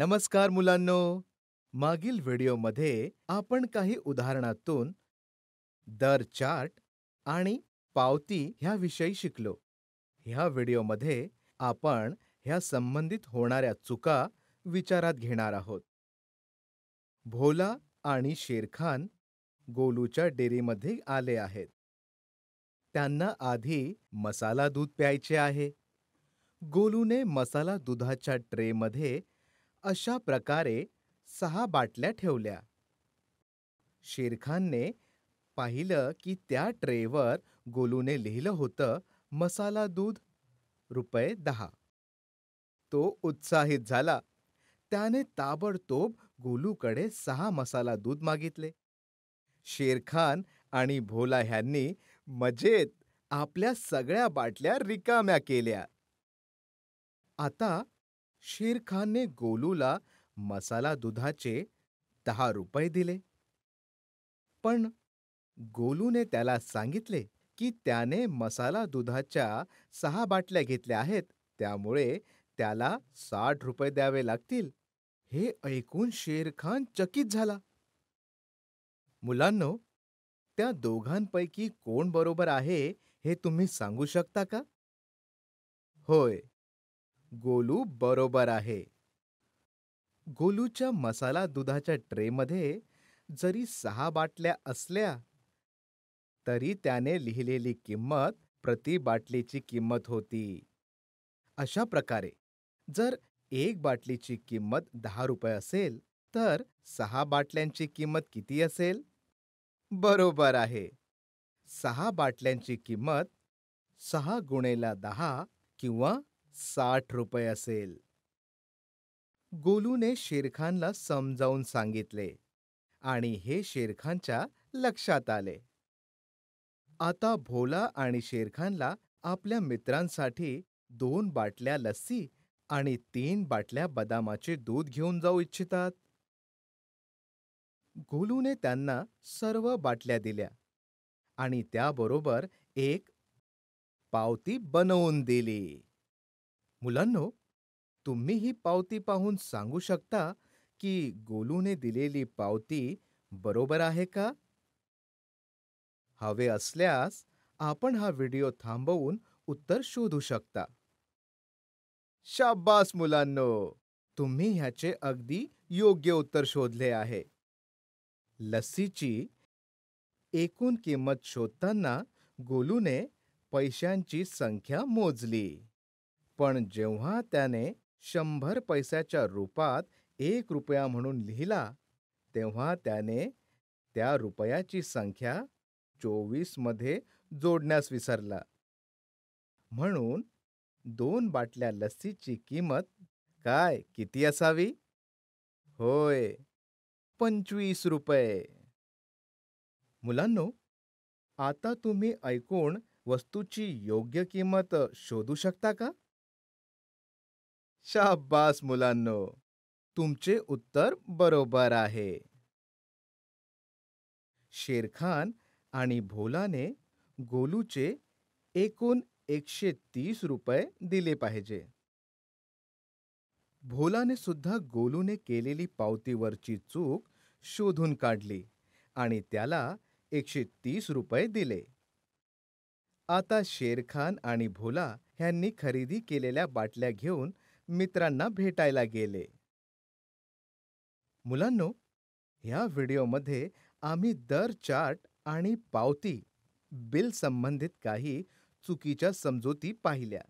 नमस्कार मुलांनो मागील व्हिडिओमध्ये आपण काही उदाहरणातून दर चार्ट आणि पावती विषयी शिकलो ह्या व्हिडिओमध्ये आपण ह्या संबंधित होणाऱ्या चुका विचारात घेणार आहोत भोला आणि शेरखान गोलूच्या डेअरीमध्ये आले आहेत त्यांना आधी मसाला दूध प्यायचे आहे गोलूने मसाला दुधाच्या ट्रेमध्ये अशा प्रकारे सहा बाटल्या ठेवल्या शेरखानने पाहिलं की त्या ट्रेवर गोलूने लिहिलं होतं मसाला दूध रुपये दहा तो उत्साहित झाला त्याने ताबडतोब गोलूकडे सहा मसाला दूध मागितले शेरखान आणि भोला ह्यांनी मजेत आपल्या सगळ्या बाटल्या रिकाम्या केल्या आता शेरखानने गोलूला मसाला दुधाचे दहा रुपये दिले पण गोलूने त्याला सांगितले की त्याने मसाला दुधाच्या सहा बाटल्या घेतल्या आहेत त्यामुळे त्याला साठ रुपये द्यावे लागतील हे ऐकून शेरखान चकित झाला मुलांनो त्या दोघांपैकी कोण बरोबर आहे हे तुम्ही सांगू शकता का होय गोलू बरोबर आहे गोलूच्या मसाला दुधाच्या ट्रेमध्ये जरी सहा बाटल्या असल्या तरी त्याने लिहिलेली किंमत प्रति बाटलीची किंमत होती अशा प्रकारे जर एक बाटलीची किंमत दहा रुपये असेल तर सहा बाटल्यांची किंमत किती असेल बरोबर आहे सहा बाटल्यांची किंमत सहा गुणेला दहा किंवा साठ रुपये असेल गोलूने शेरखानला समजावून सांगितले आणि हे शेरखानच्या लक्षात आले आता भोला आणि शेरखानला आपल्या मित्रांसाठी दोन बाटल्या लस्सी आणि तीन बाटल्या बदामाचे दूध घेऊन जाऊ इच्छितात गोलूने त्यांना सर्व बाटल्या दिल्या आणि त्याबरोबर एक पावती बनवून दिली मुलांनो तुम्ही ही पावती पाहून सांगू शकता की गोलूने दिलेली पावती बरोबर आहे का हवे असल्यास आपण हा व्हिडिओ थांबवून उत्तर शोधू शकता शाबास मुलांनो तुम्ही ह्याचे अगदी योग्य उत्तर शोधले आहे लसीची एकूण किंमत शोधताना गोलूने पैशांची संख्या मोजली पण जेव्हा त्याने शंभर पैशाच्या रूपात एक रुपया म्हणून लिहिला तेव्हा त्याने त्या रुपयाची संख्या मध्ये जोडण्यास विसरला म्हणून दोन बाटल्या लस्सीची किंमत काय किती असावी होय पंचवीस रुपये मुलांनो आता तुम्ही ऐकून वस्तूची योग्य किंमत शोधू शकता का शाबास मुलांनो तुमचे उत्तर बरोबर आहे शेरखान आणि भोलाने गोलूचे एकूण एकशे तीस रुपये दिले पाहिजे भोलाने सुद्धा गोलूने केलेली पावतीवरची चूक शोधून काढली आणि त्याला एकशे तीस रुपये दिले आता शेरखान आणि भोला ह्यांनी खरेदी केलेल्या बाटल्या घेऊन मित्रांना भेटायला गेले मुलांनो ह्या व्हिडिओमध्ये आम्ही दर चार्ट आणि पावती बिल संबंधित काही चुकीच्या समजुती पाहिल्या